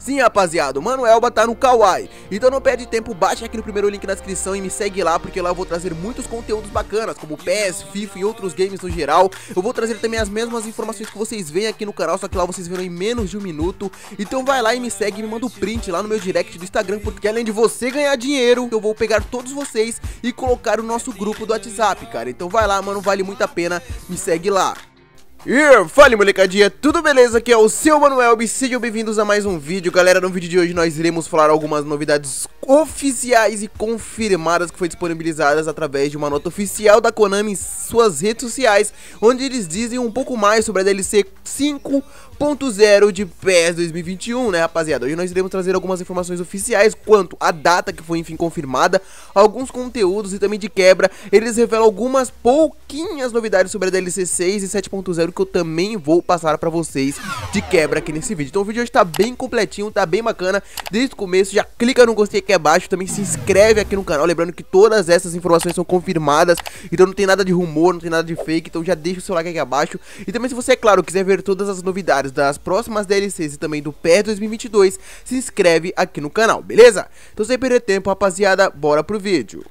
Sim, rapaziada, o Manoelba tá no Kawaii. Então não perde tempo, baixa aqui no primeiro link na descrição e me segue lá, porque lá eu vou trazer muitos conteúdos bacanas, como PES, FIFA e outros games no geral. Eu vou trazer também as mesmas informações que vocês veem aqui no canal, só que lá vocês viram em menos de um minuto. Então vai lá e me segue, me manda o um print lá no meu direct do Instagram, porque além de você ganhar dinheiro, eu vou pegar todos vocês e colocar o nosso grupo do WhatsApp, cara. Então vai lá, mano, vale muito a pena, me segue lá. Yeah, fala molecadinha, tudo beleza? Aqui é o seu Manuel e sejam bem-vindos a mais um vídeo Galera, no vídeo de hoje nós iremos falar algumas novidades oficiais e confirmadas que foram disponibilizadas através de uma nota oficial da Konami em suas redes sociais Onde eles dizem um pouco mais sobre a DLC 5 1.0 de PES 2021, né rapaziada? Hoje nós iremos trazer algumas informações oficiais quanto à data que foi enfim confirmada, alguns conteúdos e também de quebra, eles revelam algumas pouquinhas novidades sobre a DLC 6 e 7.0 que eu também vou passar pra vocês de quebra aqui nesse vídeo. Então o vídeo hoje tá bem completinho, tá bem bacana, desde o começo, já clica no gostei aqui abaixo, também se inscreve aqui no canal, lembrando que todas essas informações são confirmadas, então não tem nada de rumor, não tem nada de fake, então já deixa o seu like aqui abaixo, e também se você, é claro, quiser ver todas as novidades comentários das próximas DLCs e também do PES 2022, se inscreve aqui no canal, beleza? Então sem perder tempo, rapaziada, bora pro vídeo.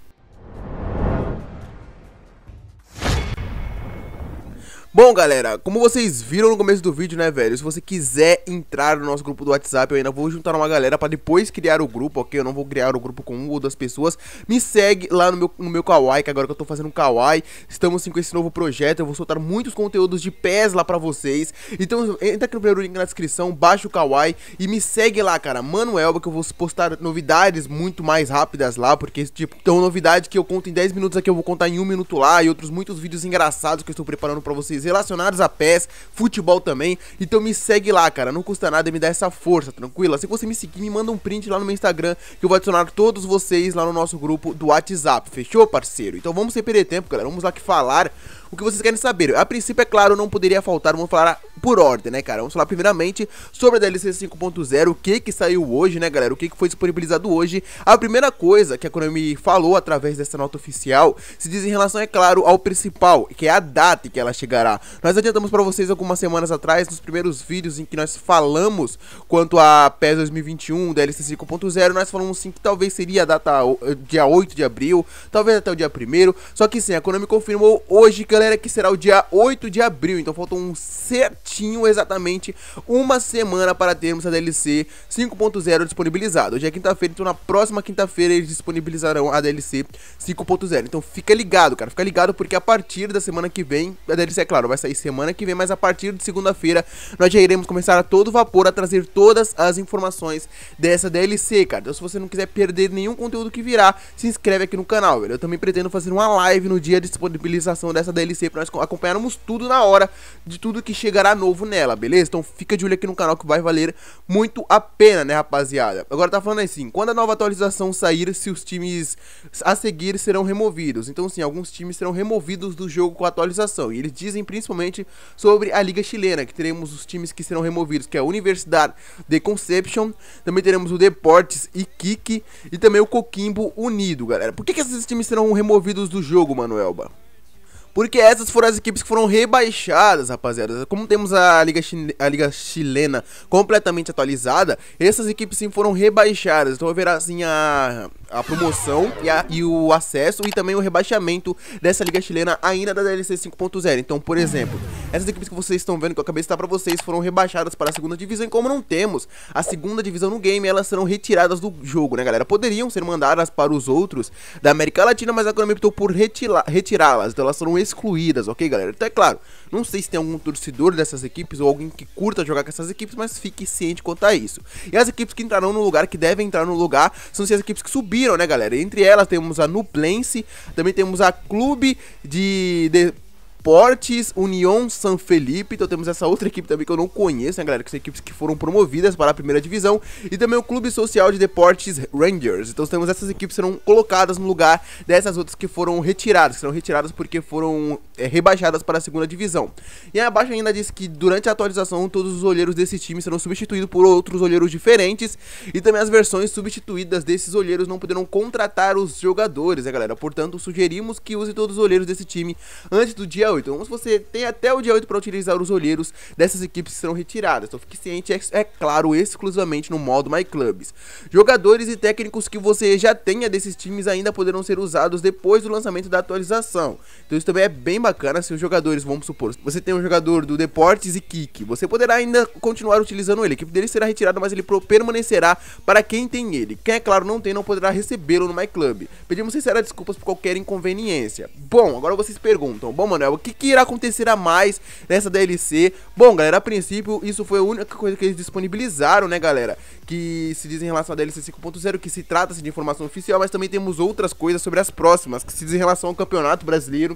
Bom, galera, como vocês viram no começo do vídeo, né, velho? Se você quiser entrar no nosso grupo do WhatsApp, eu ainda vou juntar uma galera pra depois criar o grupo, ok? Eu não vou criar o grupo com um ou duas pessoas. Me segue lá no meu, no meu Kawaii, que agora que eu tô fazendo Kawaii. Estamos sim com esse novo projeto. Eu vou soltar muitos conteúdos de pés lá pra vocês. Então, entra aqui no primeiro link na descrição, baixa o Kawaii e me segue lá, cara. Manuel, que eu vou postar novidades muito mais rápidas lá, porque, tipo, tem uma novidade que eu conto em 10 minutos aqui, eu vou contar em 1 minuto lá e outros muitos vídeos engraçados que eu estou preparando pra vocês relacionados a PES, futebol também. Então me segue lá, cara. Não custa nada me dar essa força, tranquila? Se você me seguir, me manda um print lá no meu Instagram que eu vou adicionar todos vocês lá no nosso grupo do WhatsApp. Fechou, parceiro? Então vamos sem perder tempo, galera. Vamos lá que falar o que vocês querem saber. A princípio, é claro, não poderia faltar. Vamos falar por ordem, né, cara? Vamos falar primeiramente sobre a DLC 5.0, o que que saiu hoje, né, galera? O que que foi disponibilizado hoje? A primeira coisa que a Konami falou através dessa nota oficial se diz em relação, é claro, ao principal, que é a data em que ela chegará. Nós adiantamos para vocês algumas semanas atrás, nos primeiros vídeos em que nós falamos quanto a PES 2021, DLC 5.0, nós falamos sim que talvez seria a data eh, dia 8 de abril, talvez até o dia 1 só que sim, a Konami confirmou hoje, galera, que será o dia 8 de abril, então faltam 7 certinho, exatamente uma semana para termos a DLC 5.0 disponibilizada. Hoje é quinta-feira, então na próxima quinta-feira eles disponibilizarão a DLC 5.0. Então fica ligado, cara, fica ligado porque a partir da semana que vem, a DLC é claro, vai sair semana que vem, mas a partir de segunda-feira nós já iremos começar a todo vapor a trazer todas as informações dessa DLC, cara. Então se você não quiser perder nenhum conteúdo que virá, se inscreve aqui no canal, velho. Eu também pretendo fazer uma live no dia de disponibilização dessa DLC para nós acompanharmos tudo na hora de tudo que chegará novo nela, beleza? Então fica de olho aqui no canal que vai valer muito a pena, né, rapaziada? Agora tá falando assim, quando a nova atualização sair, se os times a seguir serão removidos. Então sim, alguns times serão removidos do jogo com a atualização. E eles dizem principalmente sobre a Liga Chilena, que teremos os times que serão removidos, que é a Universidade de Conception, também teremos o Deportes e Iquique e também o Coquimbo Unido, galera. Por que, que esses times serão removidos do jogo, Manuelba? Porque essas foram as equipes que foram rebaixadas, rapaziada. Como temos a Liga, a Liga Chilena completamente atualizada, essas equipes sim foram rebaixadas. Então haverá assim a a promoção e, a, e, o acesso e também o rebaixamento dessa liga chilena ainda da DLC 5.0. Então, por exemplo, essas equipes que vocês estão vendo que eu acabei de citar para vocês foram rebaixadas para a segunda divisão e como não temos a segunda divisão no game, elas serão retiradas do jogo, né, galera? Poderiam ser mandadas para os outros da América Latina, mas a Konami optou por retirá-las, então elas foram excluídas, ok, galera? Então é claro, não sei se tem algum torcedor dessas equipes ou alguém que curta jogar com essas equipes, mas fique ciente quanto a isso. E as equipes que entrarão no lugar, que devem entrar no lugar, são as equipes que subiram subiram, né, galera? Entre elas temos a Nuplense, também temos a Clube de Deportes União San Felipe. Então temos essa outra equipe também que eu não conheço, né, galera? Que são equipes que foram promovidas para a primeira divisão. E também o Clube Social de Deportes Rangers. Então temos essas equipes que serão colocadas no lugar dessas outras que foram retiradas. Que serão retiradas porque foram é, rebaixadas para a segunda divisão. E abaixo ainda diz que durante a atualização todos os olheiros desse time serão substituídos por outros olheiros diferentes e também as versões substituídas desses olheiros não poderão contratar os jogadores, né, galera? Portanto, sugerimos que use todos os olheiros desse time antes do dia 8. Então, se você tem até o dia 8 para utilizar os olheiros dessas equipes que serão retiradas. Então, fique ciente, é, é claro, exclusivamente no modo My Clubs. Jogadores e técnicos que você já tenha desses times ainda poderão ser usados depois do lançamento da atualização. Então, isso também é bem bacana bacana se assim, os jogadores, vamos supor, você tem um jogador do Deportes e Kik, você poderá ainda continuar utilizando ele. A equipe dele será retirada, mas ele permanecerá para quem tem ele. Quem, é claro, não tem, não poderá recebê-lo no MyClub. Pedimos sinceras desculpas por qualquer inconveniência. Bom, agora vocês perguntam, bom, Manuel, o que, que irá acontecer a mais nessa DLC? Bom, galera, a princípio, isso foi a única coisa que eles disponibilizaram, né, galera? Que se diz em relação à DLC 5.0, que se trata-se de informação oficial, mas também temos outras coisas sobre as próximas, que se diz em relação ao Campeonato Brasileiro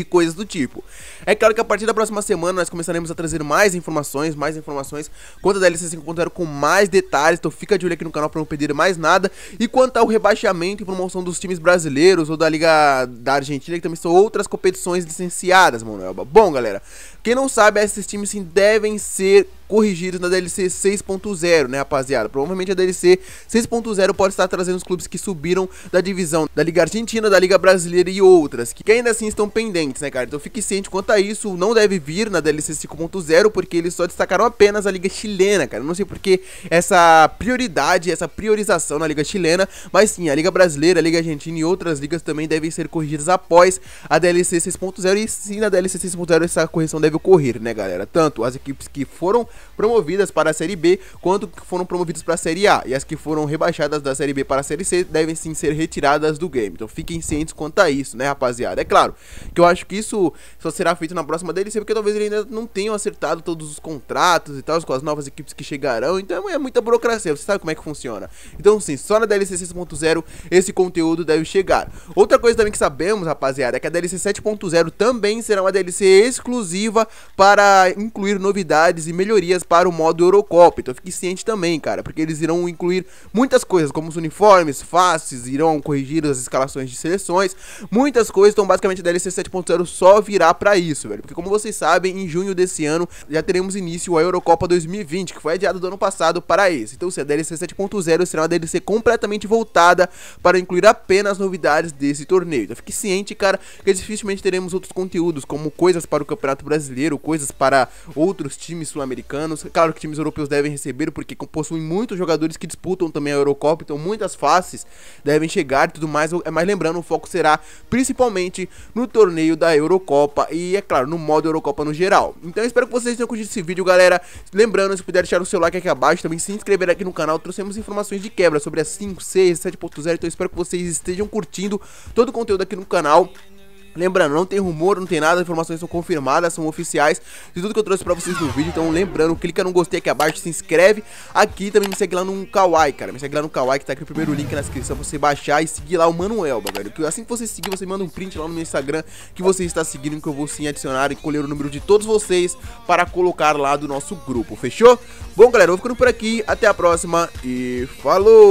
e coisas do tipo. É claro que a partir da próxima semana nós começaremos a trazer mais informações, mais informações quanto a DLC 5.0 com mais detalhes, então fica de olho aqui no canal para não perder mais nada. E quanto ao rebaixamento e promoção dos times brasileiros ou da Liga da Argentina, que também são outras competições licenciadas, Manoelba. Bom, galera, quem não sabe, esses times sim devem ser corrigidos na DLC 6.0, né, rapaziada? Provavelmente a DLC 6.0 pode estar trazendo os clubes que subiram da divisão da Liga Argentina, da Liga Brasileira e outras, que ainda assim estão pendentes, né, cara? Então fique ciente quanto a isso, não deve vir na DLC 5.0, porque eles só destacaram apenas a Liga Chilena, cara. Não sei por que essa prioridade, essa priorização na Liga Chilena, mas sim, a Liga Brasileira, a Liga Argentina e outras ligas também devem ser corrigidas após a DLC 6.0, e sim, na DLC 6.0 essa correção deve ocorrer, né, galera? Tanto as equipes que foram promovidas para a Série B, quanto que foram promovidas para a Série A. E as que foram rebaixadas da Série B para a Série C devem sim ser retiradas do game. Então fiquem cientes quanto a isso, né, rapaziada? É claro que eu acho que isso só será feito na próxima DLC, porque talvez ele ainda não tenham acertado todos os contratos e tal, com as novas equipes que chegarão. Então é muita burocracia, você sabe como é que funciona. Então sim, só na DLC 6.0 esse conteúdo deve chegar. Outra coisa também que sabemos, rapaziada, é que a DLC 7.0 também será uma DLC exclusiva para incluir novidades e melhorias melhorias para o modo Eurocopa. Então fique ciente também, cara, porque eles irão incluir muitas coisas, como os uniformes, faces, irão corrigir as escalações de seleções, muitas coisas. Então, basicamente, a DLC 7.0 só virá para isso, velho. Porque, como vocês sabem, em junho desse ano já teremos início a Eurocopa 2020, que foi adiada do ano passado para esse. Então, se a DLC 7.0 será uma DLC completamente voltada para incluir apenas novidades desse torneio. Então, fique ciente, cara, que dificilmente teremos outros conteúdos, como coisas para o Campeonato Brasileiro, coisas para outros times sul-americanos americanos Claro que times europeus devem receber, porque possuem muitos jogadores que disputam também a Eurocopa, então muitas faces devem chegar e tudo mais. É Mas lembrando, o foco será principalmente no torneio da Eurocopa e, é claro, no modo Eurocopa no geral. Então eu espero que vocês tenham curtido esse vídeo, galera. Lembrando, se puder deixar o seu like aqui abaixo, também se inscrever aqui no canal. Trouxemos informações de quebra sobre a 5, 6, 7.0, então eu espero que vocês estejam curtindo todo o conteúdo aqui no canal. Lembrando, não tem rumor, não tem nada, as informações são confirmadas, são oficiais de tudo que eu trouxe pra vocês no vídeo. Então, lembrando, clica no gostei aqui abaixo, se inscreve aqui também me segue lá no Kawaii, cara. Me segue lá no Kawaii, que tá aqui o primeiro link na descrição pra você baixar e seguir lá o Manuel, bagulho. Que assim que você seguir, você manda um print lá no meu Instagram que você está seguindo, que eu vou sim adicionar e colher o número de todos vocês para colocar lá do nosso grupo, fechou? Bom, galera, eu vou ficando por aqui, até a próxima e falou!